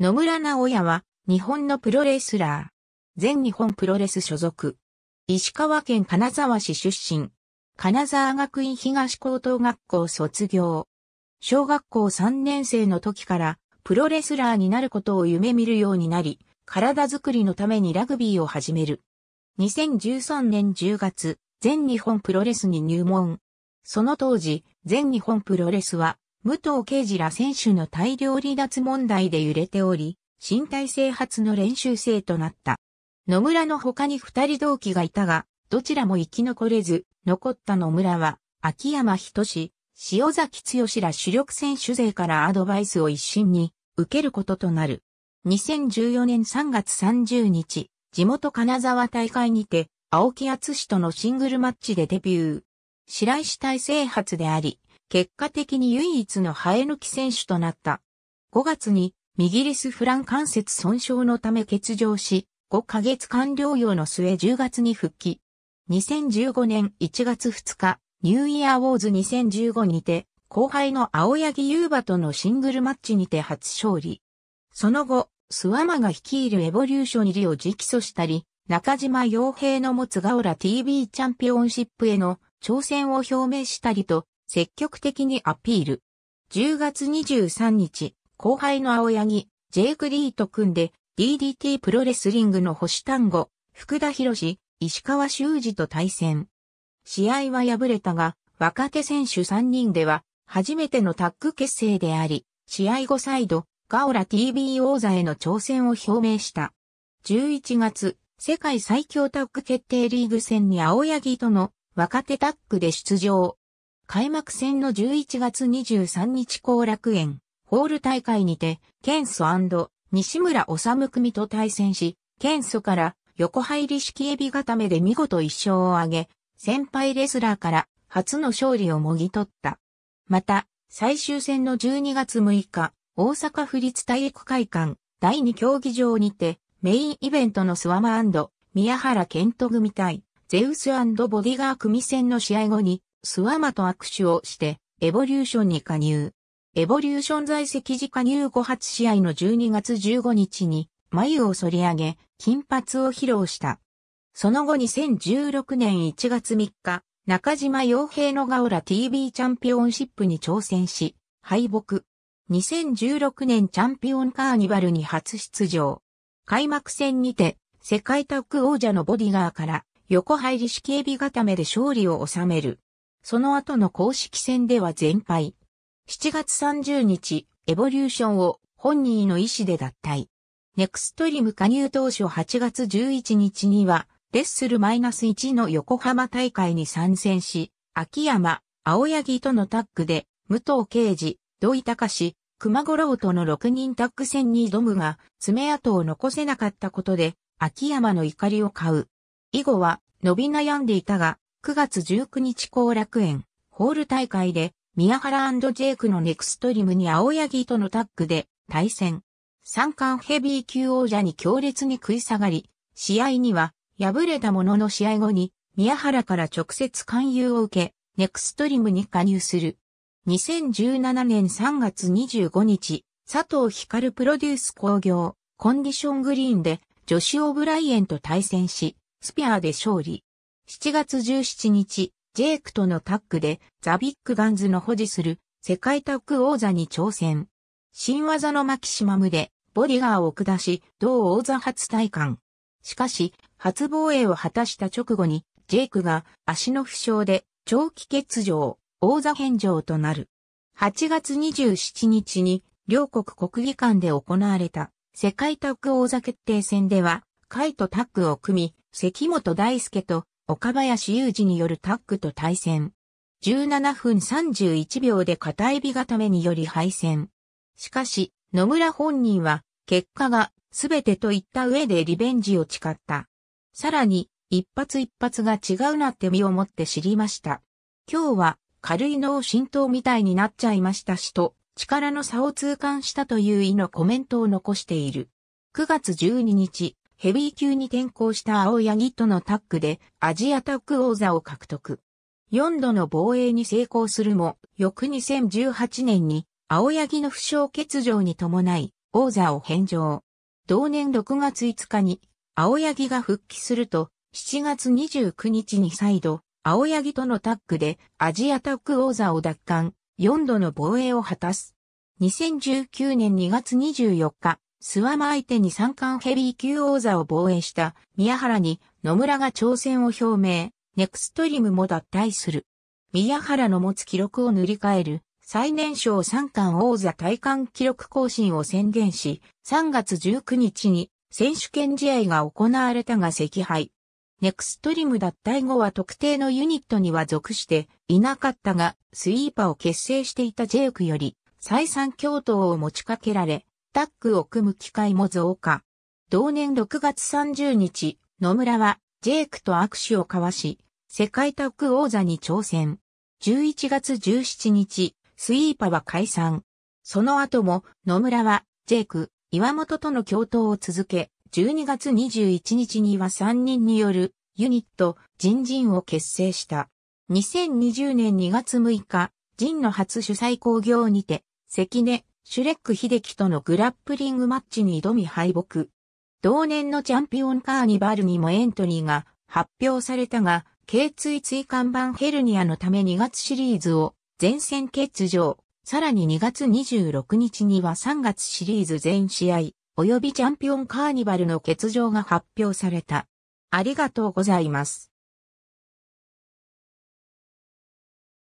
野村直也は、日本のプロレスラー。全日本プロレス所属。石川県金沢市出身。金沢学院東高等学校卒業。小学校3年生の時から、プロレスラーになることを夢見るようになり、体づくりのためにラグビーを始める。2013年10月、全日本プロレスに入門。その当時、全日本プロレスは、武藤敬司ら選手の大量離脱問題で揺れており、新体制発の練習生となった。野村の他に二人同期がいたが、どちらも生き残れず、残った野村は、秋山仁志、塩崎剛ら主力選手勢からアドバイスを一身に受けることとなる。2014年3月30日、地元金沢大会にて、青木敦とのシングルマッチでデビュー。白石体制発であり、結果的に唯一の生え抜き選手となった。5月に右リスフラン関節損傷のため欠場し、5ヶ月間療養の末10月に復帰。2015年1月2日、ニューイヤーウォーズ2015にて、後輩の青柳優馬とのシングルマッチにて初勝利。その後、スワマが率いるエボリューション入りを直訴したり、中島洋平の持つガオラ TV チャンピオンシップへの挑戦を表明したりと、積極的にアピール。10月23日、後輩の青柳、ジェイク・ディーと組んで、DDT プロレスリングの星単語、福田博士、石川修二と対戦。試合は敗れたが、若手選手3人では、初めてのタッグ結成であり、試合後再度、ガオラ TV 王座への挑戦を表明した。11月、世界最強タッグ決定リーグ戦に青柳との若手タッグで出場。開幕戦の11月23日後楽園、ホール大会にて、ケンソ西村治組と対戦し、ケンソから横入り式エビ固めで見事一勝を挙げ、先輩レスラーから初の勝利をもぎ取った。また、最終戦の12月6日、大阪府立体育会館第2競技場にて、メインイベントのスワマ宮原健人組対、ゼウスボディガー組戦の試合後に、スワマと握手をして、エボリューションに加入。エボリューション在籍時加入後初試合の12月15日に、眉を反り上げ、金髪を披露した。その後2016年1月3日、中島洋平のガオラ TV チャンピオンシップに挑戦し、敗北。2016年チャンピオンカーニバルに初出場。開幕戦にて、世界タッグ王者のボディガーから、横入り式エビ固めで勝利を収める。その後の公式戦では全敗。7月30日、エボリューションを本人の意思で脱退。ネクストリム加入当初8月11日には、レッスルマイナス -1 の横浜大会に参戦し、秋山、青柳とのタッグで、武藤敬司、土井隆、熊五郎との6人タッグ戦に挑むが、爪痕を残せなかったことで、秋山の怒りを買う。以後は、伸び悩んでいたが、9月19日後楽園、ホール大会で、宮原ジェイクのネクストリムに青柳とのタッグで対戦。三冠ヘビー級王者に強烈に食い下がり、試合には敗れたものの試合後に宮原から直接勧誘を受け、ネクストリムに加入する。2017年3月25日、佐藤光プロデュース工業、コンディショングリーンで、ジョシオブライエンと対戦し、スピアーで勝利。7月17日、ジェイクとのタッグでザ・ビッグ・ガンズの保持する世界タッグ王座に挑戦。新技のマキシマムでボディガーを下し、同王座初体感。しかし、初防衛を果たした直後に、ジェイクが足の負傷で長期欠場、王座返上となる。8月27日に両国国技館で行われた世界タッグ王座決定戦では、カイとタッグを組み、関本大輔と岡林雄二によるタッグと対戦。17分31秒で片指固めにより敗戦。しかし、野村本人は、結果が全てと言った上でリベンジを誓った。さらに、一発一発が違うなって身をもって知りました。今日は、軽い脳浸透みたいになっちゃいましたしと、力の差を痛感したという意のコメントを残している。9月12日、ヘビー級に転向した青柳とのタッグでアジアタッグ王座を獲得。4度の防衛に成功するも、翌2018年に青柳の負傷欠場に伴い王座を返上。同年6月5日に青柳が復帰すると、7月29日に再度、青柳とのタッグでアジアタッグ王座を奪還、4度の防衛を果たす。2019年2月24日、スワマ相手に三冠ヘビー級王座を防衛した宮原に野村が挑戦を表明、ネクストリムも脱退する。宮原の持つ記録を塗り替える最年少三冠王座体感記録更新を宣言し、3月19日に選手権試合が行われたが惜敗。ネクストリム脱退後は特定のユニットには属していなかったが、スイーパーを結成していたジェイクより再三共闘を持ちかけられ、タッグを組む機会も増加。同年6月30日、野村はジェイクと握手を交わし、世界タッグ王座に挑戦。11月17日、スイーパは解散。その後も野村はジェイク、岩本との共闘を続け、12月21日には3人によるユニット、ジンジンを結成した。2020年2月6日、ジンの初主催工業にて、関根、シュレック秀樹とのグラップリングマッチに挑み敗北。同年のチャンピオンカーニバルにもエントリーが発表されたが、頸椎椎間板ヘルニアのため2月シリーズを全線欠場。さらに2月26日には3月シリーズ全試合、及びチャンピオンカーニバルの欠場が発表された。ありがとうございます。